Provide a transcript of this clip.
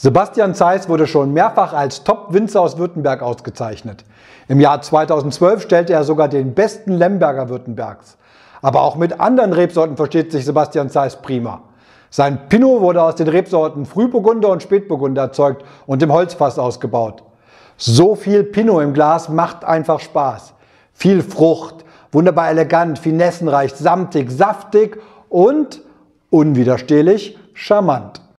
Sebastian Zeiss wurde schon mehrfach als Top-Winzer aus Württemberg ausgezeichnet. Im Jahr 2012 stellte er sogar den besten Lemberger Württembergs. Aber auch mit anderen Rebsorten versteht sich Sebastian Zeiss prima. Sein Pinot wurde aus den Rebsorten Frühburgunder und Spätburgunder erzeugt und im Holzfass ausgebaut. So viel Pinot im Glas macht einfach Spaß. Viel Frucht, wunderbar elegant, finessenreich, samtig, saftig und unwiderstehlich charmant.